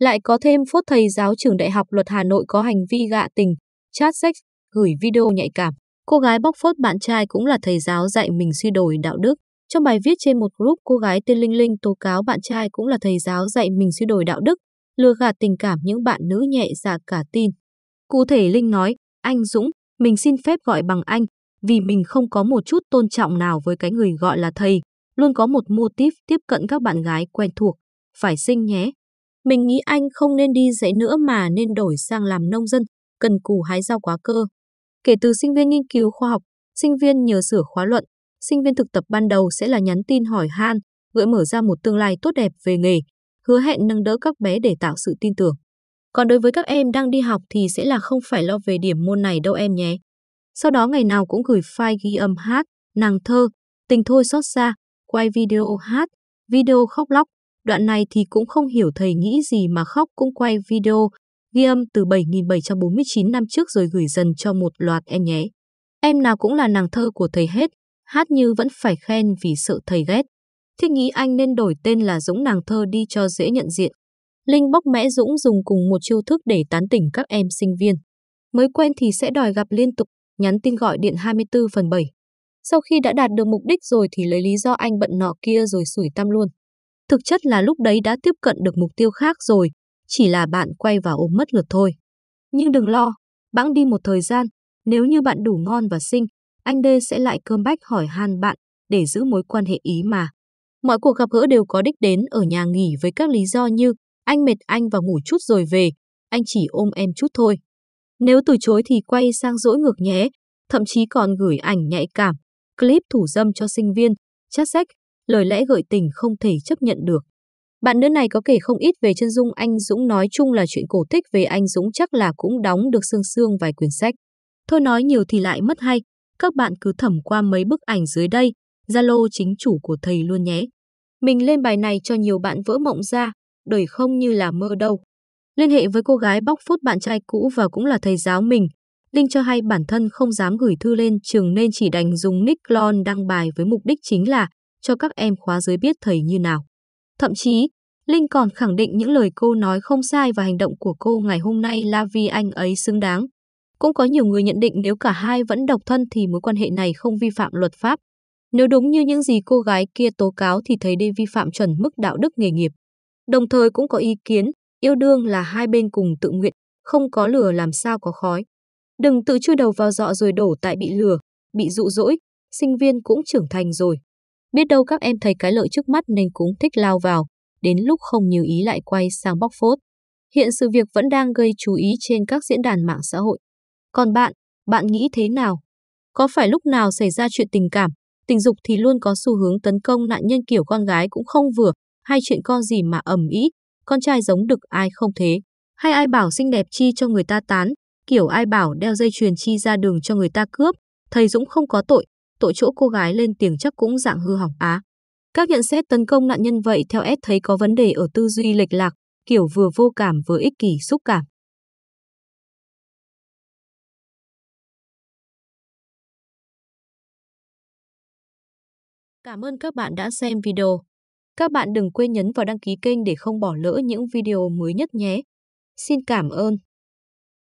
Lại có thêm phốt thầy giáo trường Đại học Luật Hà Nội có hành vi gạ tình, chat sex, gửi video nhạy cảm. Cô gái bóc phốt bạn trai cũng là thầy giáo dạy mình suy đổi đạo đức. Trong bài viết trên một group, cô gái tên Linh Linh tố cáo bạn trai cũng là thầy giáo dạy mình suy đổi đạo đức, lừa gạt tình cảm những bạn nữ nhẹ dạ cả tin. Cụ thể Linh nói, anh Dũng, mình xin phép gọi bằng anh, vì mình không có một chút tôn trọng nào với cái người gọi là thầy, luôn có một mô tiếp cận các bạn gái quen thuộc. Phải xinh nhé. Mình nghĩ anh không nên đi dạy nữa mà nên đổi sang làm nông dân, cần cù hái rau quá cơ. Kể từ sinh viên nghiên cứu khoa học, sinh viên nhờ sửa khóa luận, sinh viên thực tập ban đầu sẽ là nhắn tin hỏi han, gợi mở ra một tương lai tốt đẹp về nghề, hứa hẹn nâng đỡ các bé để tạo sự tin tưởng. Còn đối với các em đang đi học thì sẽ là không phải lo về điểm môn này đâu em nhé. Sau đó ngày nào cũng gửi file ghi âm hát, nàng thơ, tình thôi xót xa, quay video hát, video khóc lóc, Đoạn này thì cũng không hiểu thầy nghĩ gì mà khóc cũng quay video, ghi âm từ 7749 năm trước rồi gửi dần cho một loạt em nhé. Em nào cũng là nàng thơ của thầy hết, hát như vẫn phải khen vì sợ thầy ghét. Thiết nghĩ anh nên đổi tên là Dũng nàng thơ đi cho dễ nhận diện. Linh bóc mẽ Dũng dùng cùng một chiêu thức để tán tỉnh các em sinh viên. Mới quen thì sẽ đòi gặp liên tục, nhắn tin gọi điện 24 phần 7. Sau khi đã đạt được mục đích rồi thì lấy lý do anh bận nọ kia rồi sủi tăm luôn. Thực chất là lúc đấy đã tiếp cận được mục tiêu khác rồi, chỉ là bạn quay vào ôm mất lượt thôi. Nhưng đừng lo, bẵng đi một thời gian, nếu như bạn đủ ngon và xinh, anh Đê sẽ lại cơm bách hỏi han bạn để giữ mối quan hệ ý mà. Mọi cuộc gặp gỡ đều có đích đến ở nhà nghỉ với các lý do như anh mệt anh và ngủ chút rồi về, anh chỉ ôm em chút thôi. Nếu từ chối thì quay sang dỗi ngược nhé, thậm chí còn gửi ảnh nhạy cảm, clip thủ dâm cho sinh viên, chat sách lời lẽ gợi tình không thể chấp nhận được. Bạn nữ này có kể không ít về chân dung anh Dũng nói chung là chuyện cổ tích về anh Dũng chắc là cũng đóng được xương xương vài quyển sách. Thôi nói nhiều thì lại mất hay, các bạn cứ thẩm qua mấy bức ảnh dưới đây, Zalo chính chủ của thầy luôn nhé. Mình lên bài này cho nhiều bạn vỡ mộng ra, đời không như là mơ đâu. Liên hệ với cô gái bóc phốt bạn trai cũ và cũng là thầy giáo mình, Linh cho hay bản thân không dám gửi thư lên trường nên chỉ đành dùng nick clone đăng bài với mục đích chính là cho các em khóa dưới biết thầy như nào. Thậm chí, Linh còn khẳng định những lời cô nói không sai và hành động của cô ngày hôm nay là vì anh ấy xứng đáng. Cũng có nhiều người nhận định nếu cả hai vẫn độc thân thì mối quan hệ này không vi phạm luật pháp. Nếu đúng như những gì cô gái kia tố cáo thì thấy đây vi phạm chuẩn mức đạo đức nghề nghiệp. Đồng thời cũng có ý kiến, yêu đương là hai bên cùng tự nguyện, không có lửa làm sao có khói. Đừng tự chui đầu vào dọ rồi đổ tại bị lừa, bị dụ dỗi, sinh viên cũng trưởng thành rồi. Biết đâu các em thấy cái lợi trước mắt nên cũng thích lao vào, đến lúc không như ý lại quay sang bóc phốt. Hiện sự việc vẫn đang gây chú ý trên các diễn đàn mạng xã hội. Còn bạn, bạn nghĩ thế nào? Có phải lúc nào xảy ra chuyện tình cảm, tình dục thì luôn có xu hướng tấn công nạn nhân kiểu con gái cũng không vừa, hay chuyện con gì mà ẩm ý, con trai giống đực ai không thế, hay ai bảo xinh đẹp chi cho người ta tán, kiểu ai bảo đeo dây chuyền chi ra đường cho người ta cướp, thầy Dũng không có tội, tội chỗ cô gái lên tiếng chắc cũng dạng hư hỏng á. Các nhận xét tấn công nạn nhân vậy theo S thấy có vấn đề ở tư duy lệch lạc, kiểu vừa vô cảm vừa ích kỷ xúc cảm. Cảm ơn các bạn đã xem video. Các bạn đừng quên nhấn vào đăng ký kênh để không bỏ lỡ những video mới nhất nhé. Xin cảm ơn.